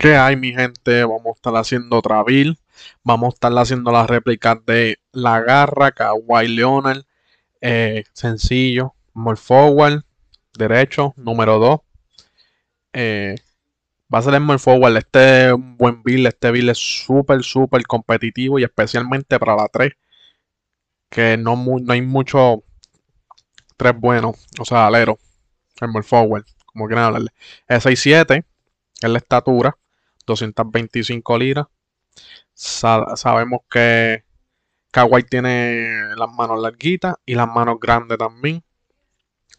Qué hay, mi gente? Vamos a estar haciendo otra build Vamos a estar haciendo las réplicas de La Garra, Kawhi Leonard. Eh, sencillo. More forward. Derecho. Número 2. Eh, va a ser el more forward. Este es un buen build Este build es súper, súper competitivo. Y especialmente para la 3. Que no, hay mucho. Tres buenos. O sea, alero. El more forward. Como quieran hablarle. Es 6-7. Es la estatura. 225 liras. sabemos que kawaii tiene las manos larguitas y las manos grandes también.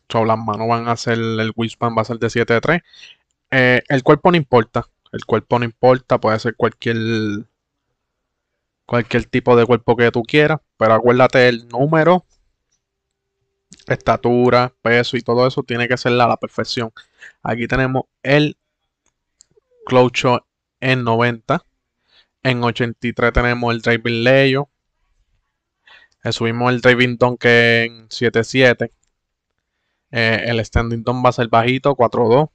las manos van a ser, el wingspan va a ser de 7 3. Eh, el cuerpo no importa. El cuerpo no importa, puede ser cualquier cualquier tipo de cuerpo que tú quieras, pero acuérdate el número, estatura, peso y todo eso tiene que ser la perfección. Aquí tenemos el clocho en 90. En 83 tenemos el Driving layo, eh, subimos el Driving que en 77. Eh, el Standing Don va a ser bajito, 4.2,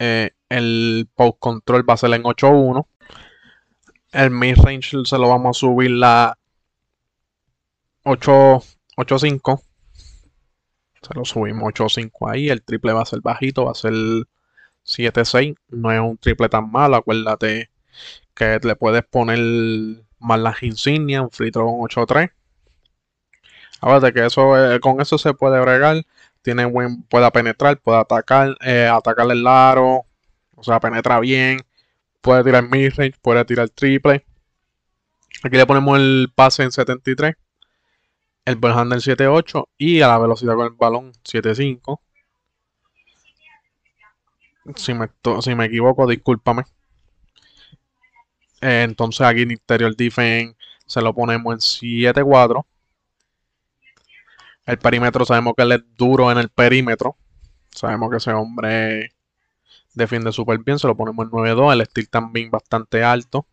eh, el Post Control va a ser en 8.1, El Mid Range se lo vamos a subir la 8 Se lo subimos 8-5 ahí. El triple va a ser bajito, va a ser 7-6 no es un triple tan malo, acuérdate que le puedes poner más las insignias, un free throw 8-3. Acuérdate que eso, eh, con eso se puede bregar, tiene buen, puede penetrar, puede atacar, eh, atacar el aro, o sea, penetra bien, puede tirar midrange, puede tirar triple. Aquí le ponemos el pase en 73, el ball en 7-8 y a la velocidad con el balón 7-5. Si me, equivoco, discúlpame. Eh, entonces aquí en Interior Defense se lo ponemos en 7-4. El perímetro sabemos que él es duro en el perímetro. Sabemos que ese hombre defiende súper bien. Se lo ponemos en 9-2. El steel también bastante alto.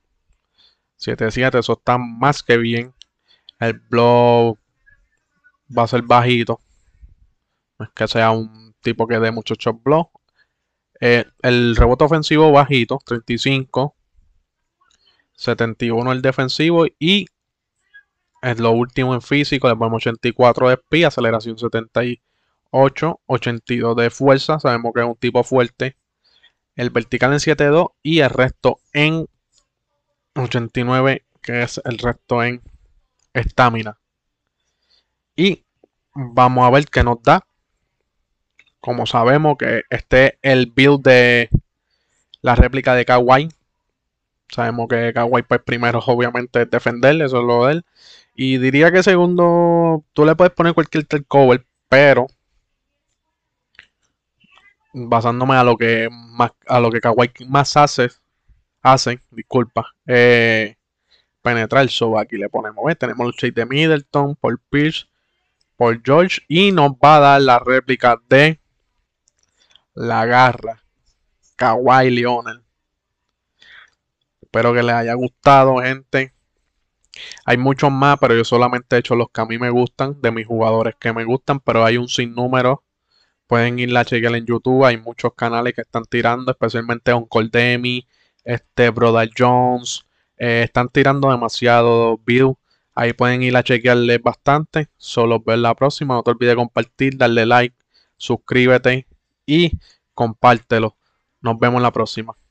7-7. Eso está más que bien. El blow va a ser bajito. No es que sea un tipo que dé mucho shot blow. Eh, el rebote ofensivo bajito, 35. 71 el defensivo y es lo último en físico, le ponemos 84 de espía, aceleración 78, 82 de fuerza, sabemos que es un tipo fuerte. El vertical en 7.2 y el resto en 89, que es el resto en estamina. Y vamos a ver qué nos da como sabemos que este el build de la réplica de Kawhi. Sabemos que Kawhi pues primero obviamente es defenderle. eso es lo de él. Y diría que segundo, tú le puedes poner cualquier cover, pero basándome a lo que más, a lo que Kawhi más hace, Hace. disculpa, eh, penetrar. So aquí le ponemos, tenemos el shade de Middleton, por Pierce, por George y nos va a dar la réplica de la garra, Kawaii, leonel Espero que les haya gustado, gente. Hay muchos más, pero yo solamente he hecho los que a mí me gustan, de mis jugadores que me gustan, pero hay un sinnúmero. Pueden ir a chequear en YouTube, hay muchos canales que están tirando, especialmente Uncle Demi, este, Brother Jones, eh, están tirando demasiado views. Ahí pueden ir a chequearles bastante. Solo ver la próxima. No te olvides compartir, darle like, suscríbete y compártelo. Nos vemos la próxima.